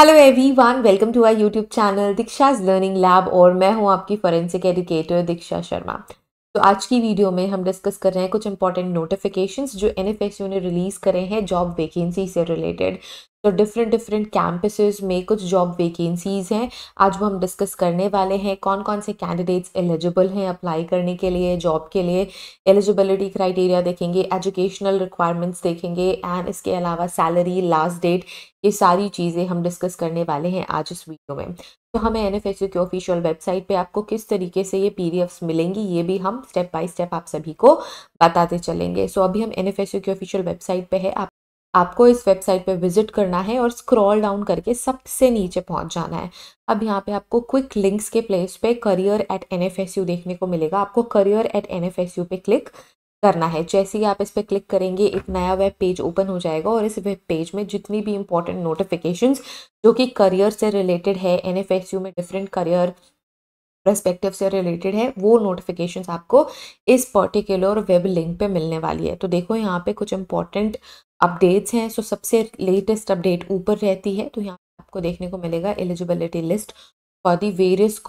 Hello everyone welcome to our YouTube channel Diksha's learning lab और मैं हूं आपकी फॉरेंसिक एडुकेटर दीक्षा शर्मा तो आज की वीडियो में हम डिस्कस कर रहे हैं कुछ इंपॉर्टेंट नोटिफिकेशंस जो एन ने रिलीज़ करे हैं जॉब वैकेंसी से रिलेटेड तो डिफरेंट डिफरेंट कैंपसेस में कुछ जॉब वेकेंसीज़ हैं आज वो हम डिस्कस करने वाले हैं कौन कौन से कैंडिडेट्स एलिजिबल हैं अप्लाई करने के लिए जॉब के लिए एलिजिबिलिटी क्राइटेरिया देखेंगे एजुकेशनल रिक्वायरमेंट्स देखेंगे एंड इसके अलावा सैलरी लास्ट डेट ये सारी चीज़ें हम डिस्कस करने वाले हैं आज इस वीडियो में तो हमें एन एफ एस यू की ऑफिशियल वेबसाइट पे आपको किस तरीके से ये पी मिलेंगी ये भी हम स्टेप बाय स्टेप आप सभी को बताते चलेंगे सो so, अभी हम एन एफ एस यू की ऑफिशियल वेबसाइट पे है आप आपको इस वेबसाइट पे विजिट करना है और स्क्रॉल डाउन करके सबसे नीचे पहुंच जाना है अब यहाँ पे आपको क्विक लिंक्स के प्लेस पे करियर एट एन देखने को मिलेगा आपको करियर एट एन पे क्लिक करना है जैसे ही आप इस पर क्लिक करेंगे एक नया वेब पेज ओपन हो जाएगा और इस वेब पेज में जितनी भी इंपॉर्टेंट नोटिफिकेशंस जो कि करियर से रिलेटेड है एन में डिफरेंट करियर प्रस्पेक्टिव से रिलेटेड है वो नोटिफिकेशंस आपको इस पर्टिकुलर वेब लिंक पे मिलने वाली है तो देखो यहाँ पे कुछ इंपॉर्टेंट अपडेट्स हैं सो सबसे लेटेस्ट अपडेट ऊपर रहती है तो यहाँ आपको देखने को मिलेगा eligibility list for for the various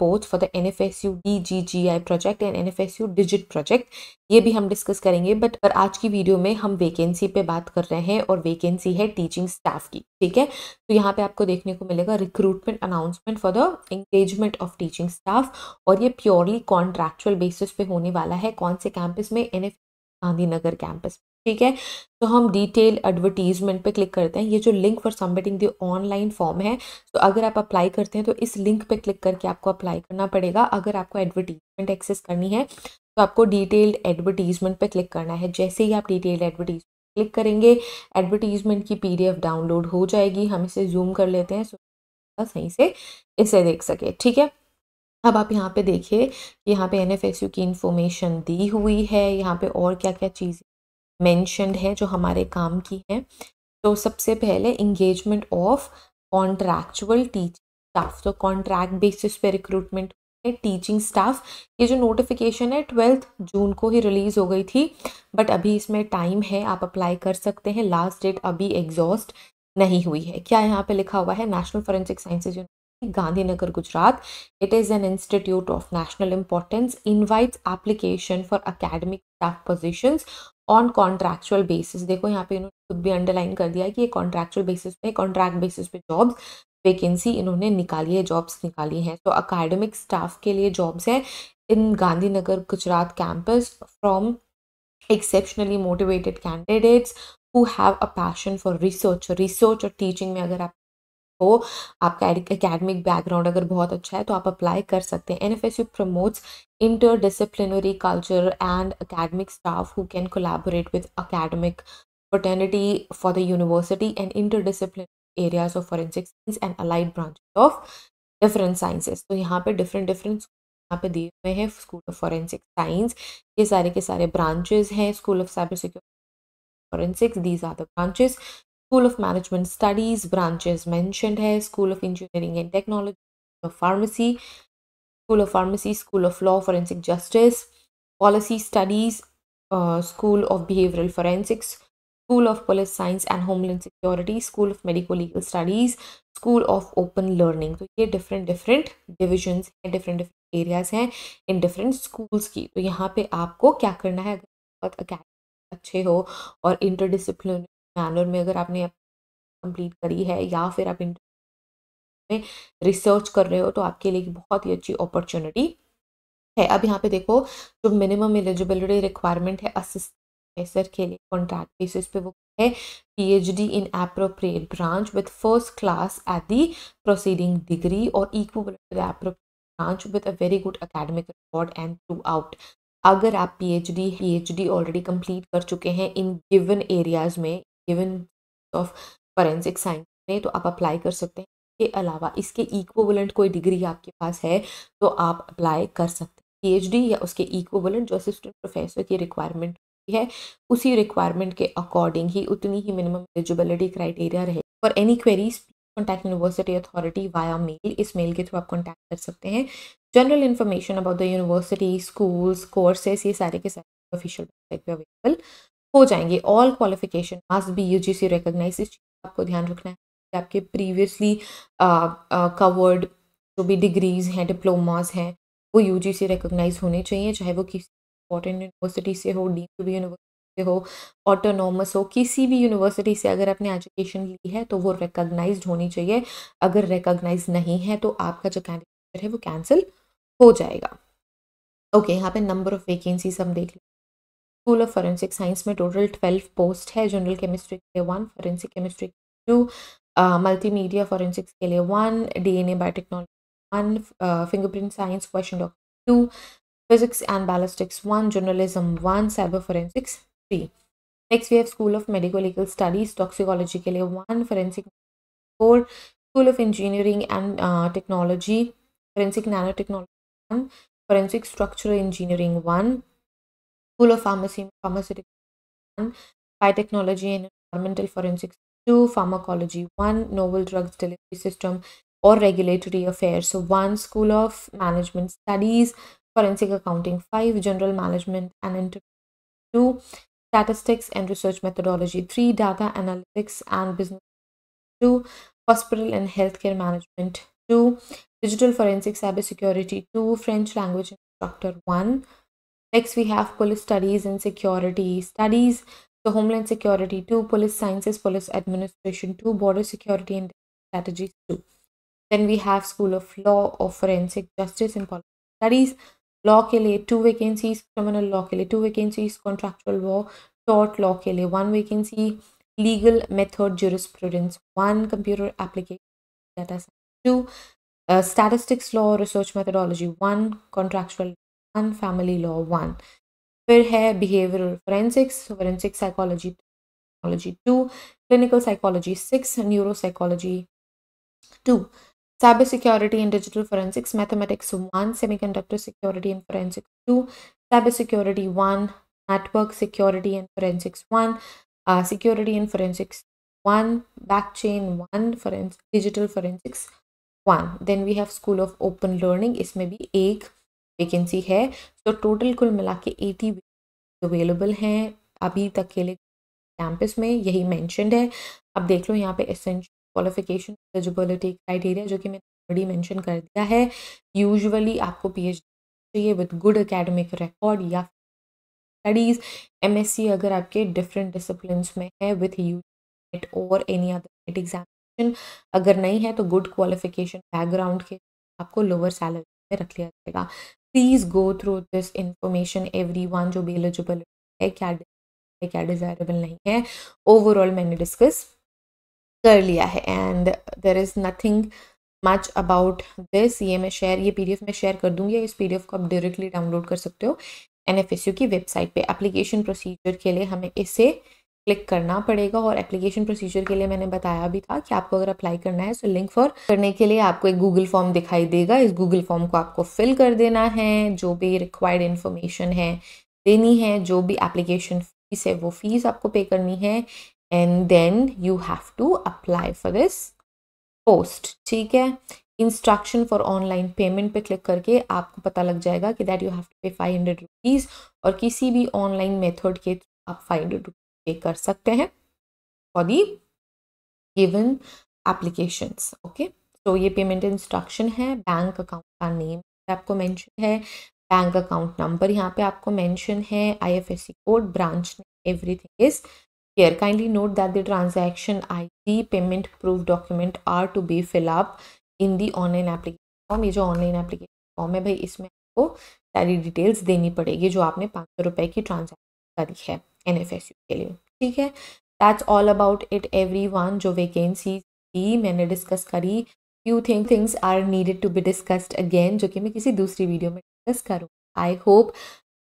post N F S U D G G I project and N F S U digit project ये भी हम डिस्कस करेंगे बट पर आज की वीडियो में हम वेकेंसी पे बात कर रहे हैं और वेकेंसी है टीचिंग स्टाफ की ठीक है तो यहाँ पे आपको देखने को मिलेगा recruitment announcement for the engagement of teaching staff और ये प्योरली कॉन्ट्रैक्चुअल बेसिस पे होने वाला है कौन से कैंपस में एन एफ गांधीनगर कैंपस ठीक है तो हम डिटेल एडवर्टीजमेंट पे क्लिक करते हैं ये जो link for submitting the online form है तो अगर आप अप्लाई करते हैं तो इस लिंक पे क्लिक करके आपको अप्लाई करना पड़ेगा अगर आपको एडवर्टीजमेंट एक्सेस करनी है तो आपको डिटेल्ड एडवर्टीजमेंट पे क्लिक करना है जैसे ही आप डिटेल्ड एडवर्टीजमेंट क्लिक करेंगे एडवर्टीजमेंट की पी डाउनलोड हो जाएगी हम इसे जूम कर लेते हैं सो सही से इसे देख सके ठीक है अब आप यहाँ पे देखिए यहाँ पे एन की इन्फॉर्मेशन दी हुई है यहाँ पे और क्या क्या चीज़ें मैंशनड है जो हमारे काम की है तो सबसे पहले engagement of contractual teaching staff तो कॉन्ट्रैक्ट बेसिस पे रिक्रूटमेंट है टीचिंग स्टाफ ये जो नोटिफिकेशन है ट्वेल्थ जून को ही रिलीज़ हो गई थी बट अभी इसमें टाइम है आप अप्लाई कर सकते हैं लास्ट डेट अभी एग्जॉस्ट नहीं हुई है क्या यहाँ पे लिखा हुआ है National Forensic Sciences University Gandhinagar Gujarat it is an institute of national importance invites application for academic staff positions on contractual basis देखो यहाँ पे इन्होंने खुद भी अंडरलाइन कर दिया है कि ये कॉन्ट्रैक्चुअल बेसिस पे कॉन्ट्रैक्ट बेसिस पे जॉब्स वैकेंसी इन्होंने निकाली है जॉब्स निकाली हैं तो अकेडमिक स्टाफ के लिए जॉब्स हैं in Gandhinagar Gujarat campus from exceptionally motivated candidates who have a passion for research research और टीचिंग में अगर आप तो आपका अकेडमिक बैकग्राउंड अगर बहुत अच्छा है तो आप अप्लाई कर सकते हैं N F S U promotes interdisciplinary culture and academic staff who can collaborate with academic fraternity for the university and interdisciplinary areas of forensic science and allied branches of different sciences तो यहाँ पर different different यहाँ पे दिए हुए हैं school of forensic science ये सारे के सारे ब्रांचेस हैं school of cyber security forensics these are the branches school of management studies branches mentioned है school of engineering and technology pharmacy school of pharmacy school of law forensic justice policy studies school of behavioural forensics school of police science and homeland security school of medico legal studies school of open learning तो ये different different divisions हैं different different areas हैं in different schools की तो यहाँ पे आपको क्या करना है अगर बहुत अकेडमिक अच्छे हो और इंटर इंटरडिसिप्लिन बैंगलोर में अगर आपने कंप्लीट करी है या फिर आप में रिसर्च कर रहे हो तो आपके लिए बहुत ही अच्छी अपॉर्चुनिटी है अब यहाँ पे देखो जो मिनिमम एलिजिबिलिटी रिक्वायरमेंट है असिस्टेंट प्रोफेसर के लिए कॉन्ट्रैक्ट बेसिस पे वो है PhD in appropriate branch with first class at the proceeding degree और equal branch with a very good academic record and throughout अगर आप पीएचडी पीएचडी ऑलरेडी कंप्लीट कर चुके हैं इन गिवन एरियाज में गिवन ऑफ फॉरेंसिक साइंस में तो आप अप्लाई कर सकते हैं इसके अलावा इसके इक्वोवलेंट कोई डिग्री आपके पास है तो आप अप्लाई कर सकते हैं पीएचडी या उसके इक्वोवलेंट जो असिस्टेंट प्रोफेसर की रिक्वायरमेंट है उसी रिक्वायरमेंट के अकॉर्डिंग ही उतनी ही मिनिमम एलिजिबिलिटी क्राइटेरिया रहे for any queries contact university authority via mail इस मेल के थ्रू आप कॉन्टैक्ट कर सकते हैं general information about the university schools courses ये सारे के सारे ऑफिशियल वेबसाइट पर अवेलेबल हो जाएंगे all qualification must be U G C recognise इस चीज़ आपको ध्यान रखना है कि आपके प्रीवियसली कवर्ड जो भी डिग्रीज हैं डिप्लोमास हैं वो यू जी सी रिकोगनाइज होने चाहिए चाहे वो किसी इंपॉर्टेंट यूनिवर्सिटी से हो डी टू बी यूनिवर्सिटी से हो ऑटोनॉमस हो किसी भी यूनिवर्सिटी से अगर आपने एजुकेशन ली है तो वो रिकोगनाइज होनी चाहिए अगर रिकोगनाइज नहीं है तो आपका जो कैंडिडेट है वो कैंसिल हो जाएगा ओके okay, यहाँ पे नंबर ऑफ वेकेंसीज हम देख लें स्कूल ऑफ फॉरेंसिक साइंस में टोटल ट्वेल्व पोस्ट है जनरल केमिस्ट्री के लिए वन फॉरेंसिक केमिस्ट्री के टू मल्टीमीडिया फॉरेंसिक्स के लिए one DNA biotechnology one fingerprint science question doctor two physics and ballistics 1 journalism 1 cyber forensics 3 next we have school of medical legal studies toxicology ke liye 1 forensic 4 school of engineering and uh, technology forensic nanotechnology 1 forensic structural engineering 1 School of Pharmacy, Pharmaceutical 1, Biotechnology and Environmental Forensics 2, Pharmacology 1, Novel Drugs Delivery System or Regulatory Affairs. So 1, School of Management Studies, Forensic Accounting 5, General Management and Inter 2, Statistics and Research Methodology 3, Data Analytics and Business 2, Hospital and Healthcare Management 2, Digital Forensic Cybersecurity 2, French Language Instructor 1, Next, we have police studies and security studies. the homeland security, two police sciences, police administration, two border security and strategies, two. Then we have school of law of forensic justice and policy studies. Law kele, two vacancies, criminal law kele, two vacancies, contractual law, tort law kele, one vacancy, legal method jurisprudence, one computer application, data science, two uh, statistics law research methodology, one contractual and family law one फिर है behavioural forensics forensic psychology psychology two clinical psychology six neuro psychology cyber security and digital forensics mathematics 1 semiconductor security and forensics 2 cyber security 1 network security and forensics 1 uh, security and forensics 1 backchain 1 digital forensics 1 then we have school of open learning Is maybe ek vacancy है so तो total कुल मिला के eighty available हैं अभी तक के लिए कैंपस में यही मैंशनड है अब देख लो यहाँ पे एसेंशियल क्वालिफिकेशन एलिजिबिलिटी क्राइटेरिया जो कि मैंने ऑलरेडी मैंशन कर दिया है यूजली आपको पी एच चाहिए विद गुड अकेडमिक रिकॉर्ड या स्टडीज़ एम एस सी अगर आपके डिफरेंट डिसिप्लिन में है विथ यू नेट और एनी अदर नेट एग्जामिनेशन अगर नहीं है तो गुड क्वालिफिकेशन बैकग्राउंड के आपको लोअर सैलरी में रख लिया जाएगा please go through this information every one जो भी एलिजिबल है क्या है क्या डिज़ायरेबल नहीं है ओवरऑल मैंने डिस्कस कर लिया है and there is nothing much about this ये मैं शेयर ये पीडीएफ मैं शेयर कर दूंगी इस पीडीएफ को आप डायरेक्टली डाउनलोड कर सकते हो एनएफएसयू की वेबसाइट पे एप्लीकेशन प्रोसीजर के लिए हमें इसे क्लिक करना पड़ेगा और एप्लीकेशन प्रोसीजर के लिए मैंने बताया भी था कि आपको अगर अप्लाई करना है तो लिंक फॉर करने के लिए आपको एक गूगल फॉर्म दिखाई देगा इस गूगल फॉर्म को आपको फिल कर देना है जो भी रिक्वायर्ड इन्फॉर्मेशन है देनी है जो भी एप्लीकेशन फीस है वो फीस आपको पे करनी है and then you have to apply for this post ठीक है इंस्ट्रक्शन फॉर ऑनलाइन पेमेंट पे क्लिक करके आपको पता लग जाएगा कि that you have to pay five hundred rupees और किसी भी ऑनलाइन मेथड के आप फाइव हंड्रेड पे कर सकते हैं for the given applications okay तो ये पेमेंट इंस्ट्रक्शन है बैंक अकाउंट का नेम आपको मेंशन है बैंक अकाउंट नंबर यहाँ पे आपको मेंशन है IFSC code branch everything is care kindly note that the transaction id payment proof document are to be fill up in the online application form ये जो online application form है भाई इसमें आपको सारी डिटेल्स देनी पड़ेगी जो आपने पाँच सौ रुपये की ट्रांजेक्शन करी है एन एफ एस यू के लिए ठीक है that's all about it every one जो वेकेंसी थी मैंने डिस्कस करी few think things are needed to be discussed again जो कि मैं किसी दूसरी वीडियो में डिस्कस करूँ आई होप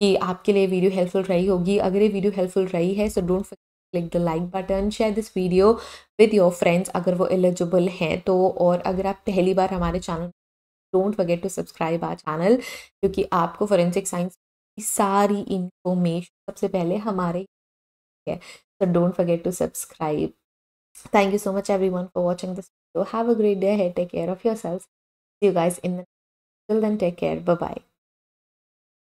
कि आपके लिए वीडियो हेल्पफुल रही होगी अगर ये वीडियो हेल्पफुल रही है so don't click the like button share this video with your friends अगर वो एलिजिबल हैं तो और अगर आप पहली बार हमारे channel don't forget to subscribe our channel क्योंकि आपको फॉरेंसिक साइंस सारी इंफॉर्मेशन सबसे पहले हमारे है so don't forget to subscribe thank you so much every one for watching this video have a great day take care of yourself you guys in take care bye bye